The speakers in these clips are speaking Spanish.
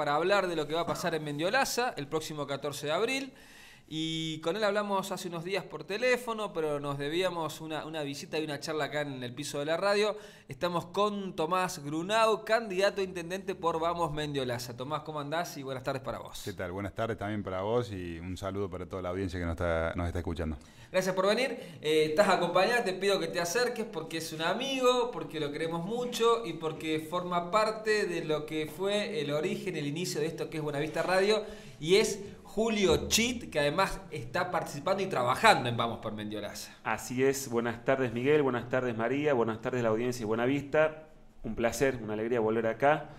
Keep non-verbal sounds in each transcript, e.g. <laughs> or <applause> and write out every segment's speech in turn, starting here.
para hablar de lo que va a pasar en Mendiolaza el próximo 14 de abril. Y con él hablamos hace unos días por teléfono, pero nos debíamos una, visita y una charla acá en el piso de la radio. Estamos con Tomás Grunau, candidato a intendente por Vamos Mendiolaza. Tomás, ¿cómo andás? Y buenas tardes para vos. ¿Qué tal? Buenas tardes también para vos y un saludo para toda la audiencia que nos está, escuchando. Gracias por venir. Eh, estás acompañado, te pido que te acerques porque es un amigo, porque lo queremos mucho y porque forma parte de lo que fue el origen, el inicio de esto que es Buenavista Radio y es Julio Chit, que además está participando y trabajando en Vamos por Mendiolaza. Así es, buenas tardes Miguel, buenas tardes María, buenas tardes la audiencia y buena vista. Un placer, una alegría volver acá,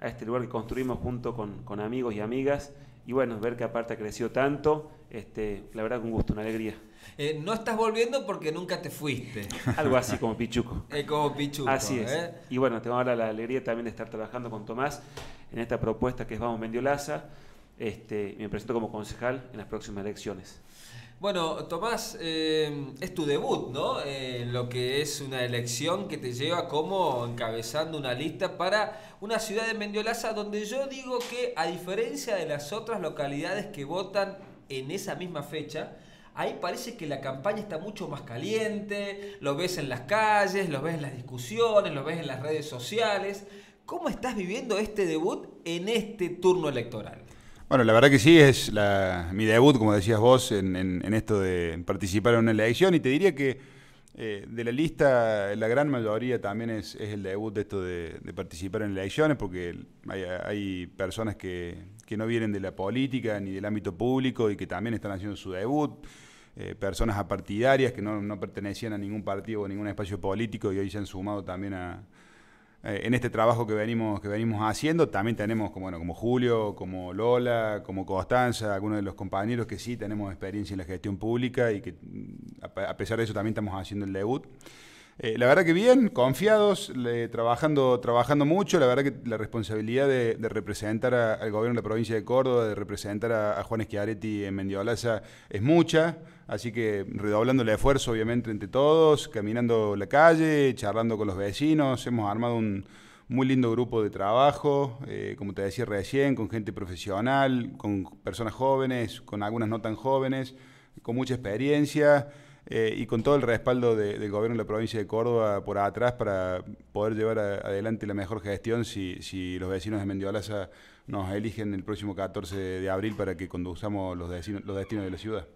a este lugar que construimos junto con, amigos y amigas y bueno, ver que aparte creció tanto, este, la verdad un gusto, una alegría. Eh, no estás volviendo porque nunca te fuiste. <laughs> Algo así como Pichuco. Eh, como Pichuco. Así es. ¿eh? Y bueno, tengo ahora la alegría también de estar trabajando con Tomás en esta propuesta que es Vamos Mendiolaza este, me presento como concejal en las próximas elecciones. Bueno, Tomás, eh, es tu debut, ¿no? Eh, lo que es una elección que te lleva como encabezando una lista para una ciudad de Mendiolaza, donde yo digo que, a diferencia de las otras localidades que votan en esa misma fecha, ahí parece que la campaña está mucho más caliente, lo ves en las calles, lo ves en las discusiones, lo ves en las redes sociales. ¿Cómo estás viviendo este debut en este turno electoral? Bueno, la verdad que sí, es mi debut, como decías vos, en, esto de participar en una elección y te diría que eh, de la lista la gran mayoría también es, el debut de esto de, participar en elecciones porque hay, personas que, no vienen de la política ni del ámbito público y que también están haciendo su debut, eh, personas apartidarias que no, no pertenecían a ningún partido o ningún espacio político y hoy se han sumado también a, eh, en este trabajo que venimos, que venimos haciendo. También tenemos como, bueno, como Julio, como Lola, como Constanza, algunos de los compañeros que sí tenemos experiencia en la gestión pública y que mm, a pesar de eso también estamos haciendo el debut. Eh, la verdad que bien, confiados, le, trabajando, trabajando mucho. La verdad que la responsabilidad de, representar al gobierno de la provincia de Córdoba, de representar a, Juan en Mendiolaza es mucha. Así que redoblando el esfuerzo, obviamente, entre todos, caminando la calle, charlando con los vecinos. Hemos armado un muy lindo grupo de trabajo, eh, como te decía recién, con gente profesional, con personas jóvenes, con algunas no tan jóvenes, con mucha experiencia. Eh, y con todo el respaldo del gobierno de la provincia de Córdoba por atrás para poder llevar adelante la mejor gestión si, los vecinos de Mendiolaza nos eligen el próximo 14 de abril para que conduzcamos los, destinos, los destinos de la ciudad.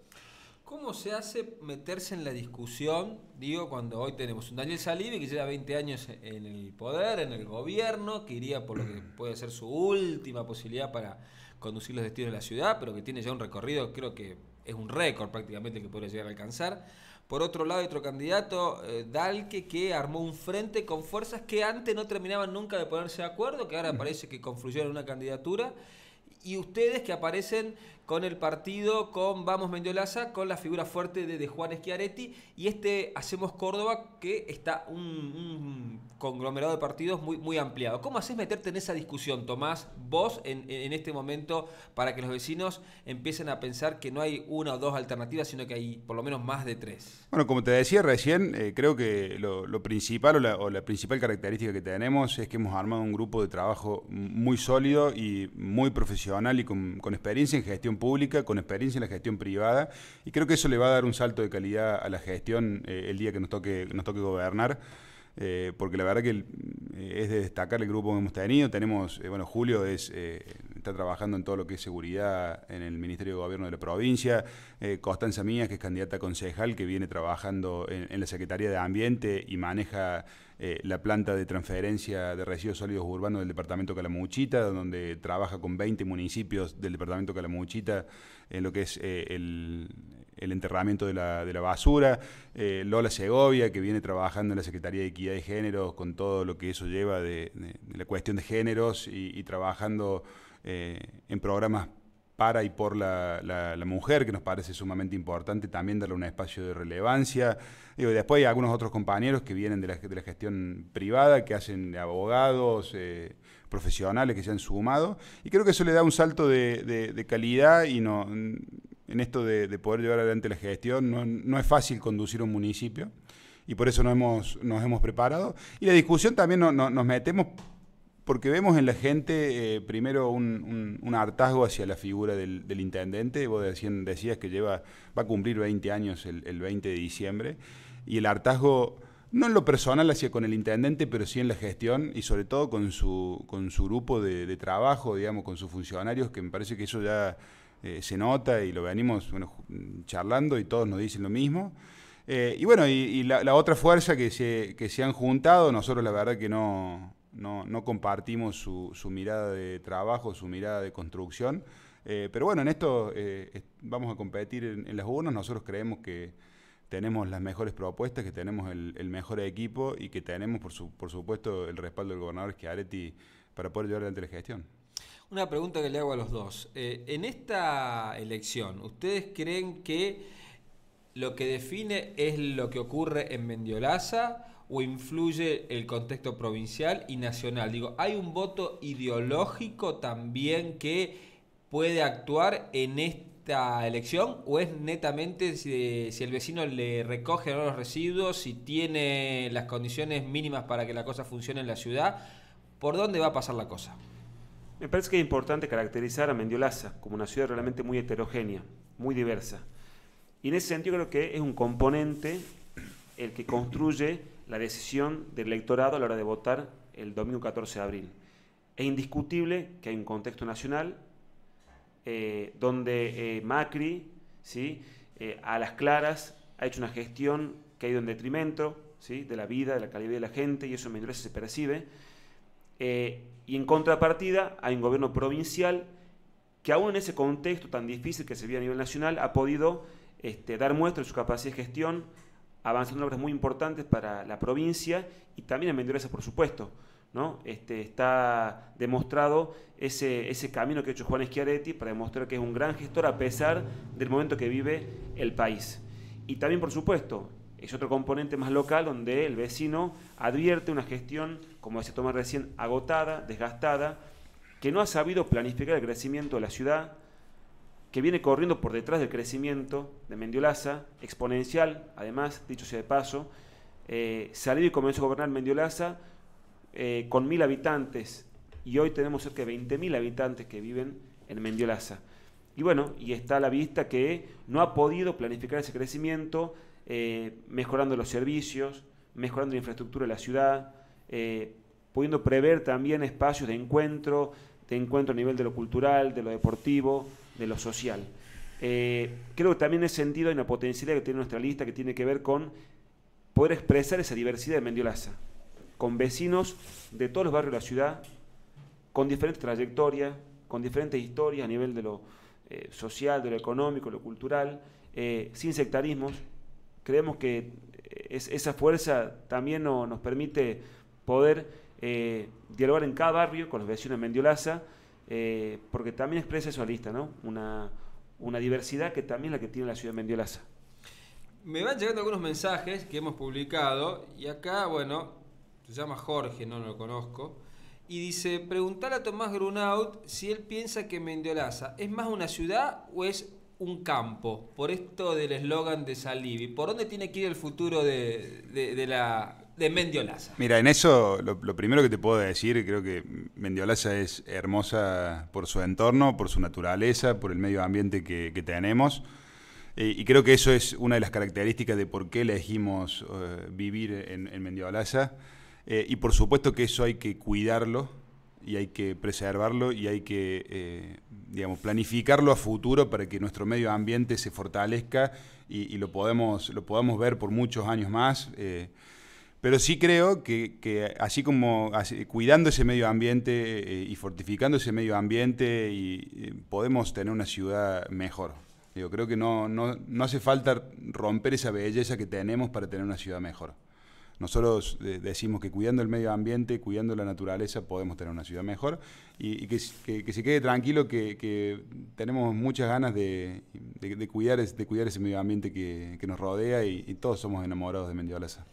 ¿Cómo se hace meterse en la discusión? Digo, cuando hoy tenemos un Daniel Salivi que lleva 20 años en el poder, en el gobierno, que iría por lo que <clears throat> puede ser su última posibilidad para conducir los destinos de la ciudad, pero que tiene ya un recorrido, creo que es un récord prácticamente que podría llegar a alcanzar. Por otro lado, otro candidato, eh, Dalque, que armó un frente con fuerzas que antes no terminaban nunca de ponerse de acuerdo, que ahora parece que confluyeron en una candidatura. Y ustedes que aparecen con el partido, con Vamos Mendiolaza, con la figura fuerte de, de Juan Schiaretti y este Hacemos Córdoba que está un, conglomerado de partidos muy, muy ampliado. ¿Cómo haces meterte en esa discusión, Tomás, vos en, en este momento para que los vecinos empiecen a pensar que no hay una o dos alternativas, sino que hay por lo menos más de tres? Bueno, como te decía recién, eh, creo que lo, principal o la, o la principal característica que tenemos es que hemos armado un grupo de trabajo muy sólido y muy profesional y con experiencia en gestión pública, con experiencia en la gestión privada, y creo que eso le va a dar un salto de calidad a la gestión eh, el día que nos toque, nos toque gobernar. Eh, porque la verdad que eh, es de destacar el grupo que hemos tenido. Tenemos, bueno, Julio está trabajando en todo lo que es seguridad en el Ministerio de Gobierno de la provincia. Constanza Mías, que es candidata concejal, que viene trabajando en la Secretaría de Ambiente y maneja eh, la planta de transferencia de residuos sólidos urbanos del departamento Calamuchita, donde trabaja con 20 municipios del departamento Calamuchita en lo que es eh, el, enterramiento de la, de la basura. Eh, Lola Segovia, que viene trabajando en la Secretaría de Equidad de Géneros con todo lo que eso lleva de, la cuestión de géneros y, y trabajando en programas para y por la, mujer, que nos parece sumamente importante también darle un espacio de relevancia. Digo, después hay algunos otros compañeros que vienen de la, gestión privada, que hacen abogados, eh, profesionales que se han sumado, y creo que eso le da un salto de, calidad y no, en esto de, poder llevar adelante la gestión. No, es fácil conducir un municipio y por eso nos hemos, nos hemos preparado. Y la discusión también nos metemos porque vemos en la gente eh, primero un, hartazgo hacia la figura del, intendente. Vos decías que lleva, va a cumplir 20 años el, 20 de diciembre, y el hartazgo, no en lo personal hacia con el intendente, pero sí en la gestión y sobre todo con su, con su grupo de, trabajo, digamos, con sus funcionarios, que me parece que eso ya eh, se nota y lo venimos charlando y todos nos dicen lo mismo. Eh, y bueno, y, la, otra fuerza que se, que se han juntado, nosotros la verdad que no, no, compartimos su, mirada de trabajo, su mirada de construcción. Eh, pero bueno, en esto eh, vamos a competir en, las urnas. Nosotros creemos que tenemos las mejores propuestas, que tenemos el, mejor equipo y que tenemos, por, supuesto, el respaldo del gobernador Schiaretti para poder llevar adelante la gestión. Una pregunta que le hago a los dos. Eh, en esta elección, ¿ustedes creen que lo que define es lo que ocurre en Mendiolaza o influye el contexto provincial y nacional? Digo, ¿hay un voto ideológico también que puede actuar en esta elección o es netamente si, el vecino le recoge los residuos, si tiene las condiciones mínimas para que la cosa funcione en la ciudad? ¿Por dónde va a pasar la cosa? Me parece que es importante caracterizar a Mendiolaza como una ciudad realmente muy heterogénea, muy diversa. Y en ese sentido creo que es un componente el que construye la decisión del electorado a la hora de votar el domingo 14 de abril. Es indiscutible que hay un contexto nacional eh, donde eh, Macri, ¿sí? Eh, a las claras, ha hecho una gestión que ha ido en detrimento ¿sí? de la vida, de la calidad de la gente, y eso en se percibe. y en contrapartida, hay un gobierno provincial que aún en ese contexto tan difícil que se vive a nivel nacional, ha podido este, dar muestra de su capacidad de gestión, avanzando en obras muy importantes para la provincia y también en Mendoza, por supuesto. ¿no? Este, está demostrado ese, ese camino que ha hecho Juan Schiaretti para demostrar que es un gran gestor a pesar del momento que vive el país. Y también, por supuesto, es otro componente más local donde el vecino advierte una gestión, como decía Tomás recién, agotada, desgastada, que no ha sabido planificar el crecimiento de la ciudad, que viene corriendo por detrás del crecimiento de Mendiolaza, exponencial, además, dicho sea de paso. Eh, salió y comenzó a gobernar Mendiolaza eh, con mil habitantes y hoy tenemos cerca de mil habitantes que viven en Mendiolaza. Y bueno, y está a la vista que no ha podido planificar ese crecimiento, eh, mejorando los servicios, mejorando la infraestructura de la ciudad, pudiendo prever también espacios de encuentro, de encuentro a nivel de lo cultural, de lo deportivo, de lo social. Eh, creo que también es sentido en la potencialidad que tiene nuestra lista, que tiene que ver con poder expresar esa diversidad de Mendiolaza, con vecinos de todos los barrios de la ciudad, con diferentes trayectorias, con diferentes historias a nivel de lo eh, social, de lo económico, de lo cultural, eh, sin sectarismos. Creemos que esa fuerza también nos permite poder dialogar en cada barrio con los vecinos de Mendiolaza, eh, porque también expresa eso socialista, ¿no? Una, diversidad que también la que tiene la ciudad de Mendiolaza. Me van llegando algunos mensajes que hemos publicado y acá, bueno, se llama Jorge, no, lo conozco, y dice, preguntar a Tomás Grunaut si él piensa que Mendiolaza es más una ciudad o es un campo, por esto del eslogan de Salivi, ¿Por dónde tiene que ir el futuro de la de Mendiolaza. Mira, en eso lo, primero que te puedo decir, creo que Mendiolaza es hermosa por su entorno, por su naturaleza, por el medio ambiente que, tenemos. Eh, y creo que eso es una de las características de por qué elegimos eh, vivir en, Mendiolaza. Eh, y por supuesto que eso hay que cuidarlo y hay que preservarlo y hay que, digamos, planificarlo a futuro para que nuestro medio ambiente se fortalezca y, lo, podemos, lo podamos ver por muchos años más. Pero sí creo que, así como cuidando ese medio ambiente eh, y fortificando ese medio ambiente, eh, podemos tener una ciudad mejor. Yo creo que no, hace falta romper esa belleza que tenemos para tener una ciudad mejor. Nosotros eh, decimos que cuidando el medio ambiente, cuidando la naturaleza, podemos tener una ciudad mejor y, que, se quede tranquilo que, tenemos muchas ganas de, cuidar, de cuidar ese medio ambiente que, nos rodea y, y todos somos enamorados de Mendiolaza.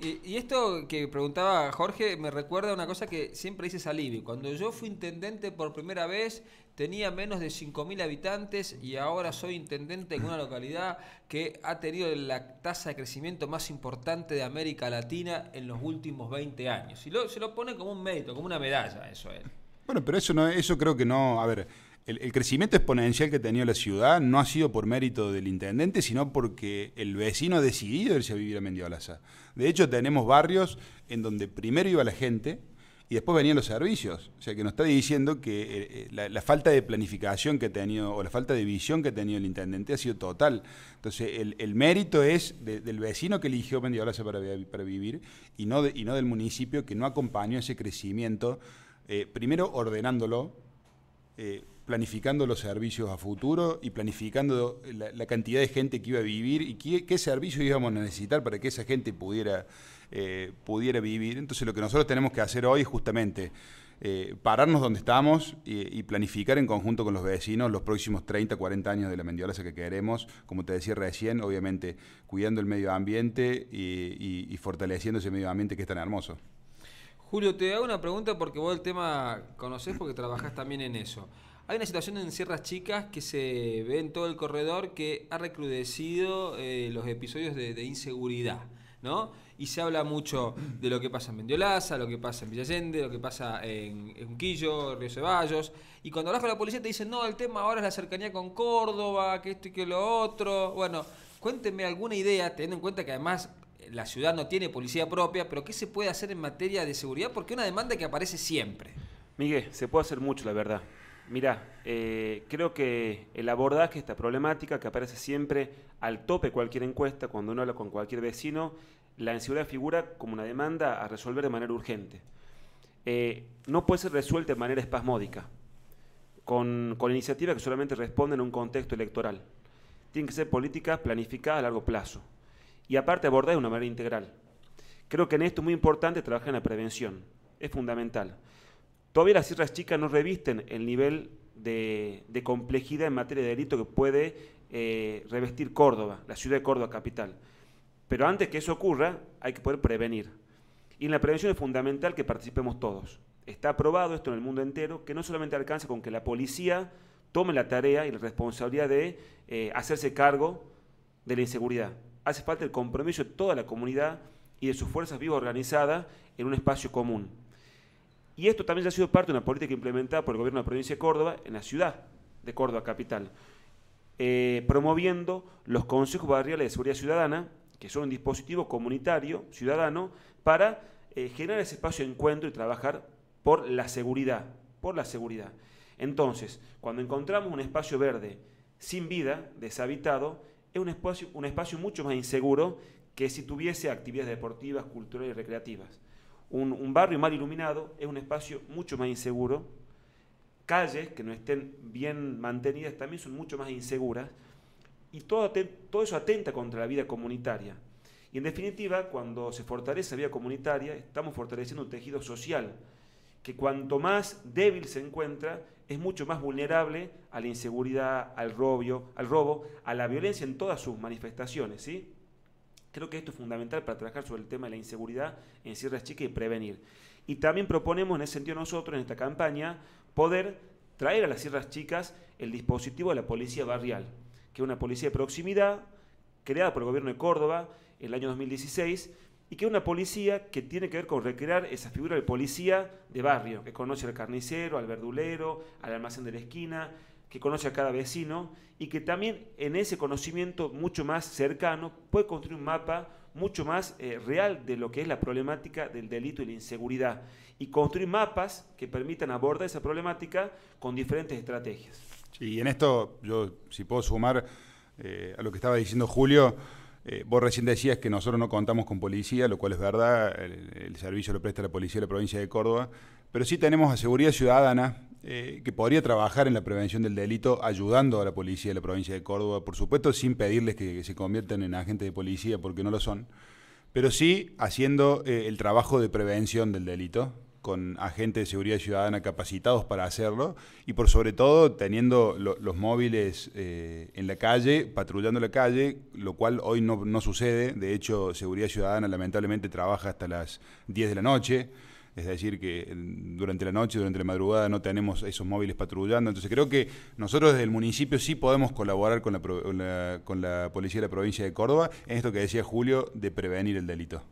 Y, esto que preguntaba Jorge me recuerda a una cosa que siempre dice Salivi. Cuando yo fui intendente por primera vez tenía menos de 5.000 habitantes y ahora soy intendente en una localidad que ha tenido la tasa de crecimiento más importante de América Latina en los últimos 20 años. Y se lo pone como un mérito, como una medalla, eso él. Bueno, pero eso, no, eso creo que no... A ver el, crecimiento exponencial que ha tenido la ciudad no ha sido por mérito del intendente, sino porque el vecino ha decidido irse a vivir a Mendiolaza. De hecho, tenemos barrios en donde primero iba la gente y después venían los servicios. O sea, que nos está diciendo que eh, eh, la, falta de planificación que ha tenido o la falta de visión que ha tenido el intendente ha sido total. Entonces, el, mérito es del vecino que eligió Mendiolaza para, para vivir y no, y no del municipio que no acompañó ese crecimiento, eh, primero ordenándolo planificando los servicios a futuro y planificando la, cantidad de gente que iba a vivir y qué, servicio servicios íbamos a necesitar para que esa gente pudiera, eh, pudiera vivir. Entonces lo que nosotros tenemos que hacer hoy es justamente eh, pararnos donde estamos y, planificar en conjunto con los vecinos los próximos 30, 40 años de la mendiolaza que queremos, como te decía recién, obviamente cuidando el medio ambiente y, y fortaleciendo ese medio ambiente que es tan hermoso. Julio, te hago una pregunta porque vos el tema conocés porque trabajás también en eso. Hay una situación en Sierras Chicas que se ve en todo el corredor que ha recrudecido eh, los episodios de, inseguridad, ¿no? Y se habla mucho de lo que pasa en Mendiolaza, lo que pasa en Villallende, lo que pasa en, Río Ceballos. Y cuando hablas con la policía te dicen, no, el tema ahora es la cercanía con Córdoba, que esto y que lo otro. Bueno, cuéntenme alguna idea, teniendo en cuenta que además eh, la ciudad no tiene policía propia, pero ¿qué se puede hacer en materia de seguridad? Porque es una demanda que aparece siempre. Miguel, se puede hacer mucho, la verdad. Mira, eh, creo que el abordaje de esta problemática que aparece siempre al tope cualquier encuesta, cuando uno habla con cualquier vecino, la inseguridad figura como una demanda a resolver de manera urgente. Eh, no puede ser resuelta de manera espasmódica, con, con iniciativas que solamente responden a un contexto electoral. Tienen que ser políticas planificadas a largo plazo. Y aparte abordar de una manera integral. Creo que en esto es muy importante trabajar en la prevención. Es fundamental. Todavía las sierras chicas no revisten el nivel de, complejidad en materia de delito que puede eh, revestir Córdoba, la ciudad de Córdoba capital. Pero antes que eso ocurra, hay que poder prevenir. Y en la prevención es fundamental que participemos todos. Está aprobado esto en el mundo entero, que no solamente alcanza con que la policía tome la tarea y la responsabilidad de eh, hacerse cargo de la inseguridad. Hace falta el compromiso de toda la comunidad y de sus fuerzas vivas organizadas en un espacio común. Y esto también ha sido parte de una política implementada por el gobierno de la provincia de Córdoba en la ciudad de Córdoba capital, eh, promoviendo los consejos barriales de seguridad ciudadana, que son un dispositivo comunitario, ciudadano, para eh, generar ese espacio de encuentro y trabajar por la seguridad, por la seguridad. Entonces, cuando encontramos un espacio verde sin vida, deshabitado, es un espacio, un espacio mucho más inseguro que si tuviese actividades deportivas, culturales y recreativas un, barrio mal iluminado es un espacio mucho más inseguro. Calles que no estén bien mantenidas también son mucho más inseguras. Y todo, eso atenta contra la vida comunitaria. Y en definitiva, cuando se fortalece la vida comunitaria, estamos fortaleciendo un tejido social que cuanto más débil se encuentra, es mucho más vulnerable a la inseguridad, al, al robo, a la violencia en todas sus manifestaciones. ¿sí? Creo que esto es fundamental para trabajar sobre el tema de la inseguridad en Sierras Chicas y prevenir. Y también proponemos en ese sentido nosotros, en esta campaña, poder traer a las Sierras Chicas el dispositivo de la policía barrial, que es una policía de proximidad creada por el gobierno de Córdoba en el año 2016 y que es una policía que tiene que ver con recrear esa figura de policía de barrio, que conoce al carnicero, al verdulero, al almacén de la esquina, que conoce a cada vecino y que también en ese conocimiento mucho más cercano puede construir un mapa mucho más eh, real de lo que es la problemática del delito y la inseguridad y construir mapas que permitan abordar esa problemática con diferentes estrategias. y en esto yo si puedo sumar eh, a lo que estaba diciendo Julio, eh, vos recién decías que nosotros no contamos con policía, lo cual es verdad, el, el, servicio lo presta la policía de la provincia de Córdoba, pero sí tenemos a Seguridad Ciudadana, eh, que podría trabajar en la prevención del delito ayudando a la policía de la provincia de Córdoba, por supuesto sin pedirles que, se conviertan en agentes de policía porque no lo son, pero sí haciendo eh, el trabajo de prevención del delito con agentes de seguridad ciudadana capacitados para hacerlo y por sobre todo teniendo los móviles eh, en la calle, patrullando la calle, lo cual hoy no, no sucede. De hecho, seguridad ciudadana lamentablemente trabaja hasta las 10 de la noche es decir, que eh, durante la noche, durante la madrugada no tenemos esos móviles patrullando. Entonces creo que nosotros desde el municipio sí podemos colaborar con la, policía de la provincia de Córdoba en esto que decía Julio de prevenir el delito.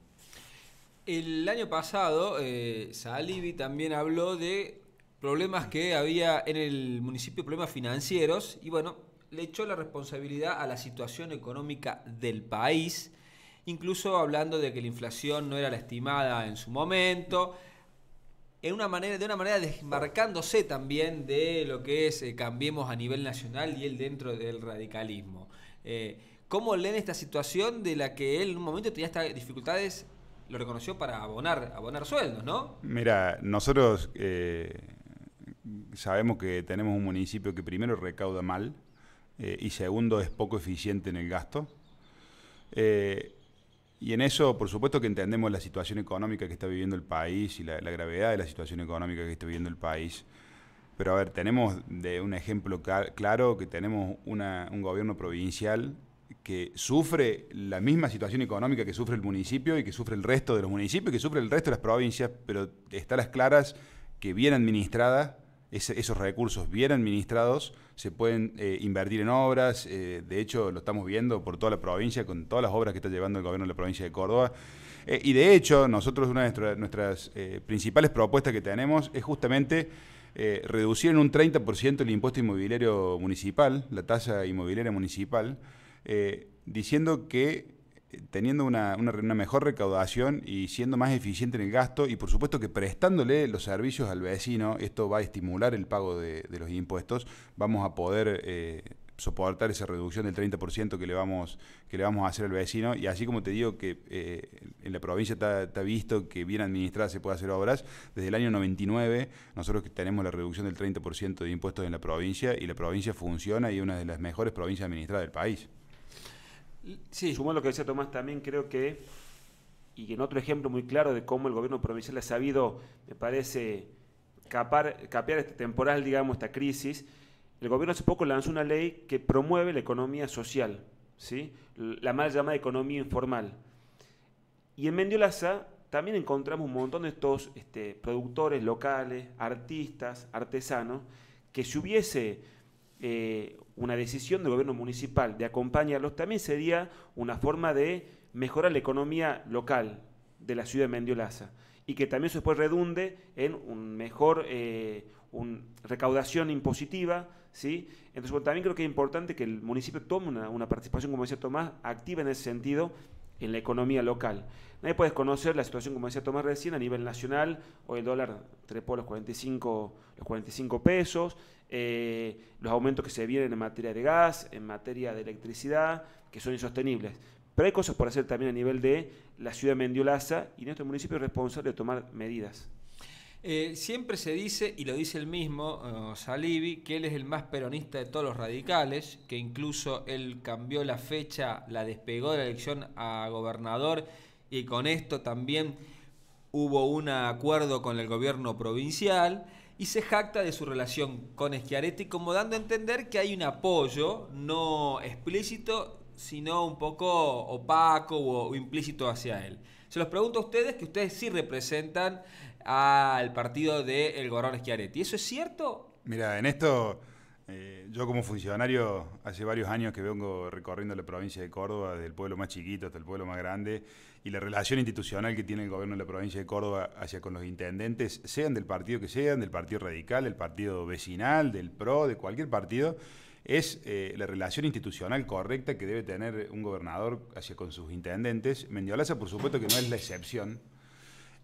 El año pasado, eh, también habló de problemas que había en el municipio, problemas financieros, y bueno, le echó la responsabilidad a la situación económica del país, incluso hablando de que la inflación no era la estimada en su momento, en una manera, de una manera desmarcándose también de lo que es eh, Cambiemos a nivel nacional y él dentro del radicalismo. Eh, ¿Cómo leen esta situación de la que él en un momento tenía estas dificultades, lo reconoció para abonar, abonar sueldos, ¿no? Mira, nosotros eh, sabemos que tenemos un municipio que primero recauda mal y segundo es poco eficiente en el gasto. Y en eso, por supuesto que entendemos la situación económica que está viviendo el país y la, gravedad de la situación económica que está viviendo el país. Pero a ver, tenemos de un ejemplo claro que tenemos un gobierno provincial que sufre la misma situación económica que sufre el municipio y que sufre el resto de los municipios, que sufre el resto de las provincias, pero está las claras que bien administrada esos recursos bien administrados se pueden eh, invertir en obras. Eh, de hecho, lo estamos viendo por toda la provincia, con todas las obras que está llevando el gobierno de la provincia de Córdoba. Eh, y de hecho, nosotros una de nuestras, nuestras principales propuestas que tenemos es justamente reducir en un 30% el impuesto inmobiliario municipal, la tasa inmobiliaria municipal, diciendo que teniendo una, una, mejor recaudación y siendo más eficiente en el gasto y por supuesto que prestándole los servicios al vecino, esto va a estimular el pago de, los impuestos, vamos a poder eh, soportar esa reducción del 30% que le, vamos, que le vamos a hacer al vecino y así como te digo que eh, en la provincia está visto que bien administrada se puede hacer obras, desde el año 99 nosotros tenemos la reducción del 30% de impuestos en la provincia y la provincia funciona y es una de las mejores provincias administradas del país. Sí. Sumo lo que decía Tomás también, creo que, y en otro ejemplo muy claro de cómo el gobierno provincial ha sabido, me parece, capar, capear este temporal, digamos, esta crisis, el gobierno hace poco lanzó una ley que promueve la economía social, ¿sí? la mal llamada economía informal. Y en Mendiolaza también encontramos un montón de estos este, productores locales, artistas, artesanos, que si hubiese eh, una decisión del gobierno municipal de acompañarlos también sería una forma de mejorar la economía local de la ciudad de Mendiolaza y que también eso después redunde en un mejor eh, recaudación impositiva, ¿sí? Entonces, también creo que es importante que el municipio tome una, una participación, como decía Tomás, activa en ese sentido en la economía local. Nadie puedes conocer la situación, como decía Tomás recién, a nivel nacional. Hoy el dólar trepó los 45, los 45 pesos, eh, los aumentos que se vienen en materia de gas, en materia de electricidad, que son insostenibles. Pero hay cosas por hacer también a nivel de la ciudad de Mendiolaza y nuestro municipio es responsable de tomar medidas. Eh, siempre se dice, y lo dice el mismo eh, Salivi que él es el más peronista de todos los radicales, que incluso él cambió la fecha, la despegó de la elección a gobernador y con esto también hubo un acuerdo con el gobierno provincial y se jacta de su relación con Schiaretti como dando a entender que hay un apoyo no explícito, sino un poco opaco o, o implícito hacia él. Se los pregunto a ustedes, que ustedes sí representan al partido del de Gorón Schiaretti. ¿Eso es cierto? Mira, en esto eh, yo como funcionario hace varios años que vengo recorriendo la provincia de Córdoba, desde el pueblo más chiquito hasta el pueblo más grande, y la relación institucional que tiene el gobierno de la provincia de Córdoba hacia con los intendentes, sean del partido que sean, del partido radical, del partido vecinal, del PRO, de cualquier partido, es eh, la relación institucional correcta que debe tener un gobernador hacia con sus intendentes. Mendiolaza, por supuesto, que no es la excepción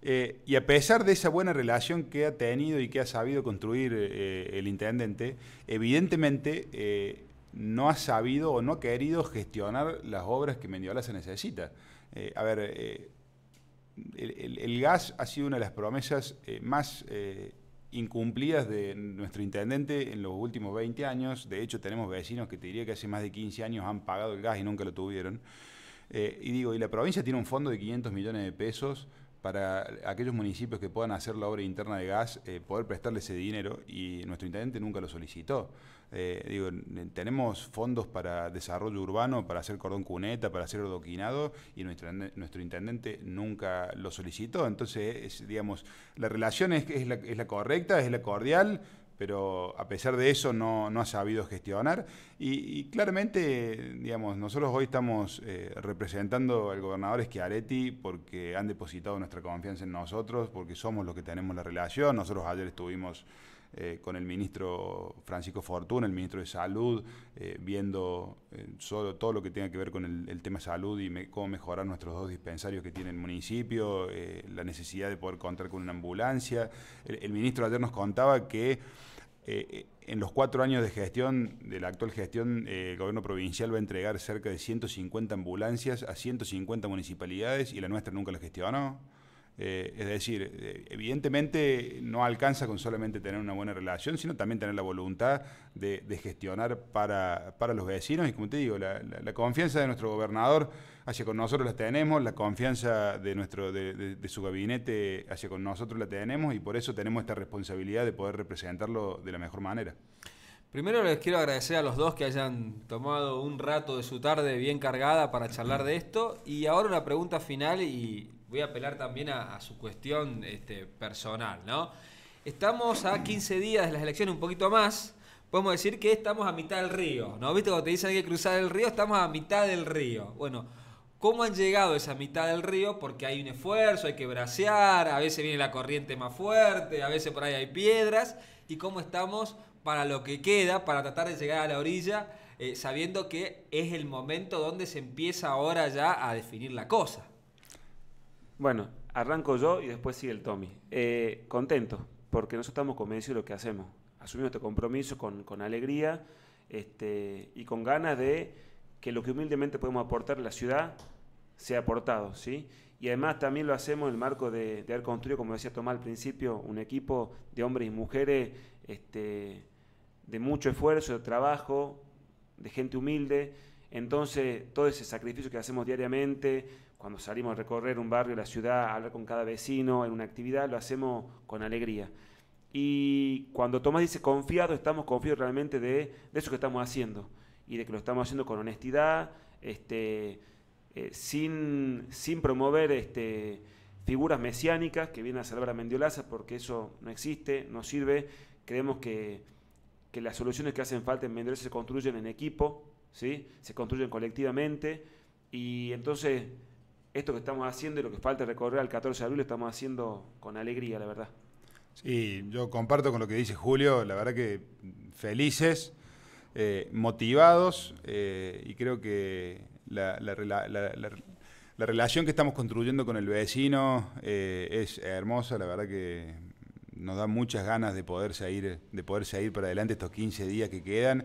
eh, y a pesar de esa buena relación que ha tenido y que ha sabido construir eh, eh, el intendente, evidentemente no ha sabido o no ha querido gestionar las obras que Mendiola se necesita. a ver, el, el, gas ha sido una de las promesas más incumplidas de nuestro intendente en los últimos 20 años. De hecho, tenemos vecinos que te diría que hace más de 15 años han pagado el gas y nunca lo tuvieron. y digo, y la provincia tiene un fondo de 500 millones de pesos para aquellos municipios que puedan hacer la obra interna de gas, eh, poder prestarle ese dinero, y nuestro intendente nunca lo solicitó. Eh, digo, tenemos fondos para desarrollo urbano, para hacer cordón cuneta, para hacer adoquinado y nuestro, nuestro intendente nunca lo solicitó. Entonces, digamos, la relación es, es la correcta, es la cordial, pero a pesar de eso no, ha sabido gestionar. Y, claramente, digamos, nosotros hoy estamos eh, representando al gobernador Schiaretti porque han depositado nuestra confianza en nosotros, porque somos los que tenemos la relación. Nosotros ayer estuvimos eh, con el ministro Francisco Fortuna, el ministro de Salud, eh, viendo eh, solo, todo lo que tenga que ver con el, el tema salud y cómo mejorar nuestros dos dispensarios que tiene el municipio, la necesidad de poder contar con una ambulancia. El, ministro ayer nos contaba que en los cuatro años de gestión, de la actual gestión, eh, el gobierno provincial va a entregar cerca de 150 ambulancias a 150 municipalidades y la nuestra nunca la gestionó. Eh, es decir, eh, evidentemente no alcanza con solamente tener una buena relación, sino también tener la voluntad de, gestionar para, los vecinos. Y como te digo, la, confianza de nuestro gobernador hacia con nosotros la tenemos, la confianza de, nuestro, de, su gabinete hacia con nosotros la tenemos y por eso tenemos esta responsabilidad de poder representarlo de la mejor manera. Primero les quiero agradecer a los dos que hayan tomado un rato de su tarde bien cargada para charlar de esto. Y ahora una pregunta final y voy a apelar también a, su cuestión este, personal, ¿no? Estamos a 15 días de las elecciones, un poquito más. Podemos decir que estamos a mitad del río, ¿no? ¿Viste cuando te dicen hay que cruzar el río? Estamos a mitad del río. Bueno, ¿cómo han llegado a esa mitad del río? Porque hay un esfuerzo, hay que bracear, a veces viene la corriente más fuerte, a veces por ahí hay piedras. ¿Y cómo estamos para lo que queda, para tratar de llegar a la orilla, eh, sabiendo que es el momento donde se empieza ahora ya a definir la cosa? Bueno, arranco yo y después sigue el Tommy. Eh, contento, porque nosotros estamos convencidos de lo que hacemos. Asumimos este compromiso con, alegría este, y con ganas de que lo que humildemente podemos aportar a la ciudad sea aportado, ¿sí? Y además también lo hacemos en el marco de, de haber construido, como decía Tomás al principio, un equipo de hombres y mujeres este, de mucho esfuerzo, de trabajo, de gente humilde. Entonces, todo ese sacrificio que hacemos diariamente, cuando salimos a recorrer un barrio, la ciudad, a hablar con cada vecino en una actividad, lo hacemos con alegría. Y cuando Tomás dice confiado, estamos confiados realmente de, eso que estamos haciendo y de que lo estamos haciendo con honestidad, este, eh, sin, sin promover este, figuras mesiánicas que vienen a salvar a Mendiolaza, porque eso no existe, no sirve. Creemos que, las soluciones que hacen falta en Mendiolaza se construyen en equipo, ¿sí? se construyen colectivamente, y entonces esto que estamos haciendo y lo que falta recorrer al 14 de abril lo estamos haciendo con alegría, la verdad. Sí, yo comparto con lo que dice Julio, la verdad que felices, eh, motivados eh, y creo que la, relación que estamos construyendo con el vecino eh, es hermosa, la verdad que nos da muchas ganas de poder seguir, de poder seguir para adelante estos 15 días que quedan.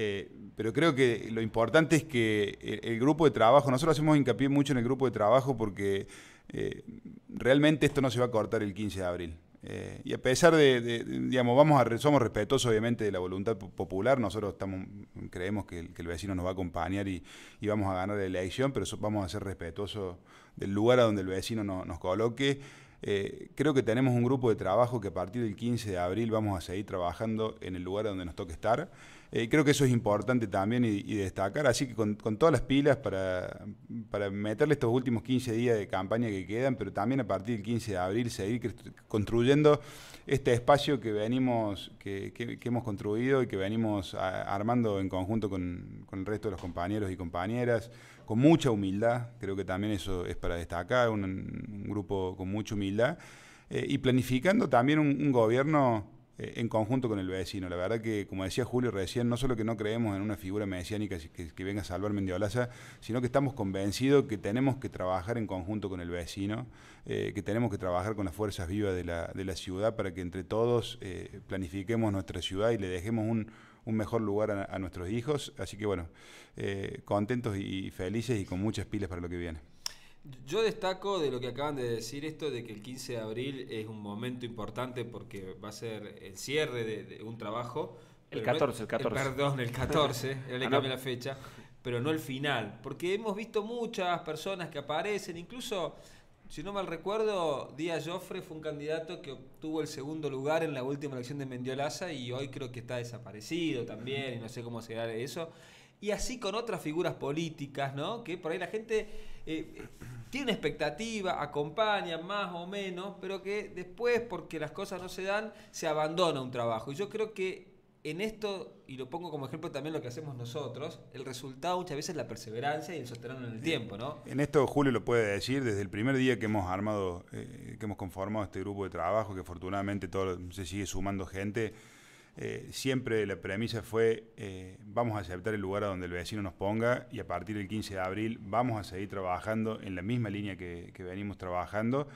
Eh, pero creo que lo importante es que el, grupo de trabajo, nosotros hacemos hincapié mucho en el grupo de trabajo porque eh, realmente esto no se va a cortar el 15 de abril. Eh, y a pesar de, digamos, somos respetuosos obviamente de la voluntad popular, nosotros estamos, creemos que el, vecino nos va a acompañar y, vamos a ganar la elección, pero vamos a ser respetuosos del lugar a donde el vecino nos coloque. creo que tenemos un grupo de trabajo que a partir del 15 de abril vamos a seguir trabajando en el lugar a donde nos toque estar. Eh, creo que eso es importante también y, destacar, así que con, todas las pilas para, meterle estos últimos 15 días de campaña que quedan, pero también a partir del 15 de abril seguir construyendo este espacio que venimos, que, hemos construido y que venimos armando en conjunto con, el resto de los compañeros y compañeras, con mucha humildad, creo que también eso es para destacar, un, grupo con mucha humildad, eh, y planificando también un gobierno eh, en conjunto con el vecino. La verdad que, como decía Julio recién, no solo que no creemos en una figura mesiánica que, venga a salvar Mendiolaza, sino que estamos convencidos que tenemos que trabajar en conjunto con el vecino, eh, que tenemos que trabajar con las fuerzas vivas de la, de la ciudad para que entre todos eh, planifiquemos nuestra ciudad y le dejemos un, mejor lugar a, nuestros hijos. Así que bueno, contentos y felices y con muchas pilas para lo que viene. Yo destaco de lo que acaban de decir esto de que el 15 de abril es un momento importante porque va a ser el cierre de, un trabajo. El 14, el 14. perdón, el 14, <laughs> le ah, cambié la fecha, pero no el final, porque hemos visto muchas personas que aparecen, incluso, si no mal recuerdo, Díaz Joffre fue un candidato que obtuvo el segundo lugar en la última elección de Mendiolaza y hoy creo que está desaparecido también, y no sé cómo será eso. Y así con otras figuras políticas, ¿no? Que por ahí la gente tiene eh, tiene expectativa, acompaña más o menos, pero que después, porque las cosas no se dan, se abandona un trabajo. Y yo creo que en esto, y lo pongo como ejemplo también lo que hacemos nosotros, el resultado muchas veces es la perseverancia y el sostenerlo en el tiempo, ¿no? En esto Julio lo puede decir, desde el primer día que hemos armado, eh, que hemos conformado este grupo de trabajo, que afortunadamente todo se sigue sumando gente, eh, siempre la premisa fue eh, vamos a aceptar el lugar a donde el vecino nos ponga y a partir del 15 de abril vamos a seguir trabajando en la misma línea que, venimos trabajando.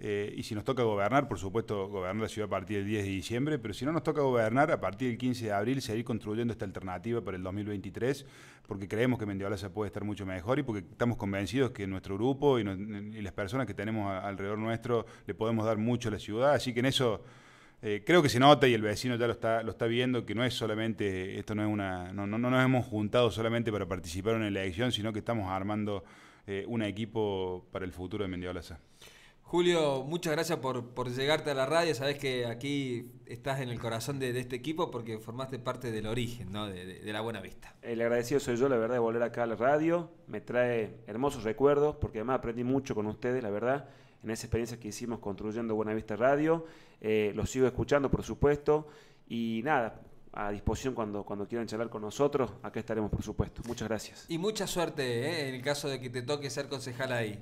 Eh, y si nos toca gobernar, por supuesto, gobernar la ciudad a partir del 10 de diciembre, pero si no nos toca gobernar, a partir del 15 de abril seguir construyendo esta alternativa para el 2023, porque creemos que Mendiola puede estar mucho mejor y porque estamos convencidos que nuestro grupo y, las personas que tenemos alrededor nuestro le podemos dar mucho a la ciudad. Así que en eso eh, creo que se nota y el vecino ya lo está, lo está viendo, que no es solamente, esto no es una, no, no, nos hemos juntado solamente para participar en la elección, sino que estamos armando eh, un equipo para el futuro de Mendiolaza. Julio, muchas gracias por, por, llegarte a la radio. Sabes que aquí estás en el corazón de, este equipo porque formaste parte del origen, ¿no? de, la Buena Vista. El agradecido soy yo, la verdad, de volver acá a la radio. Me trae hermosos recuerdos porque además aprendí mucho con ustedes, la verdad en esa experiencia que hicimos construyendo Buenavista Radio. Eh, los sigo escuchando, por supuesto. Y nada, a disposición cuando, cuando quieran charlar con nosotros. Acá estaremos, por supuesto. Muchas gracias. Y mucha suerte eh, en el caso de que te toque ser concejal ahí.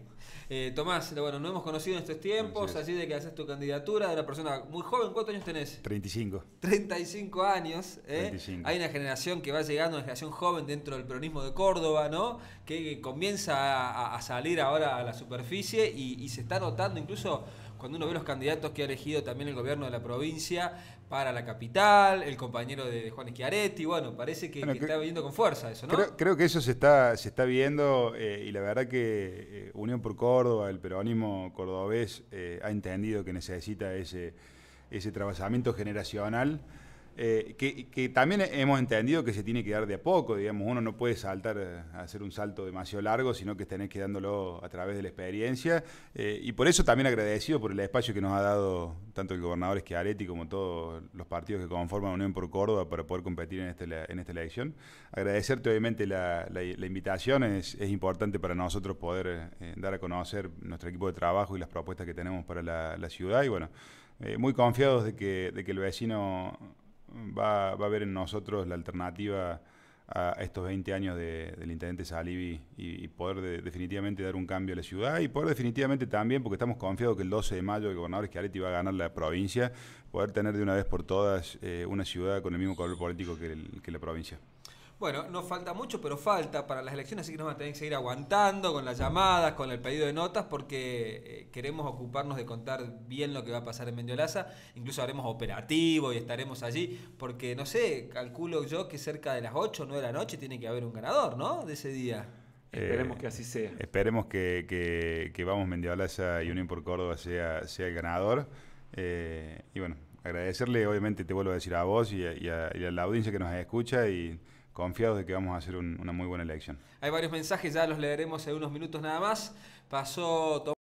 Eh, Tomás, bueno, no hemos conocido en estos tiempos, así de que haces tu candidatura de una persona muy joven. ¿Cuántos años tenés? 35. 35 años. ¿eh? Hay una generación que va llegando, una generación joven dentro del peronismo de Córdoba, ¿no? Que, comienza a, salir ahora a la superficie y, se está notando incluso cuando uno ve los candidatos que ha elegido también el gobierno de la provincia para la capital, el compañero de Juan Schiaretti, bueno, parece que, está viendo con fuerza eso, ¿no? Creo, que eso se está, viendo eh, y la verdad que Unión por Córdoba, el peronismo cordobés eh, ha entendido que necesita ese, ese trabajamiento generacional eh, que, también hemos entendido que se tiene que dar de a poco, digamos, uno no puede saltar, eh, a hacer un salto demasiado largo, sino que tenés que dándolo a través de la experiencia. Eh, y por eso también agradecido por el espacio que nos ha dado tanto el gobernador Schiaretti como todos los partidos que conforman Unión por Córdoba para poder competir en, este, en esta elección. Agradecerte obviamente la, la, invitación, es, es, importante para nosotros poder dar a conocer nuestro equipo de trabajo y las propuestas que tenemos para la, la ciudad. Y bueno, muy confiados de que, de que el vecino va, va a ver en nosotros la alternativa a estos 20 años del intendente Salivi y, poder definitivamente dar un cambio a la ciudad y poder definitivamente también, porque estamos confiados que el 12 de mayo el gobernador Schiaretti va a ganar la provincia, poder tener de una vez por todas eh, una ciudad con el mismo color político que la provincia. Bueno, no falta mucho, pero falta para las elecciones, así que nos van a tener que seguir aguantando con las llamadas, con el pedido de notas, porque eh, queremos ocuparnos de contar bien lo que va a pasar en Mendiolaza. Incluso haremos operativo y estaremos allí, porque no sé, calculo yo que cerca de las 8 o 9 de la noche tiene que haber un ganador, ¿no? De ese día. Eh, esperemos que así sea. Esperemos que, Vamos Mendiolaza y Unión por Córdoba sea, sea el ganador. Eh, y bueno, agradecerle, obviamente te vuelvo a decir a vos y a, la audiencia que nos escucha y confiados de que vamos a hacer una muy buena elección. Hay varios mensajes, ya los leeremos en unos minutos nada más. Pasó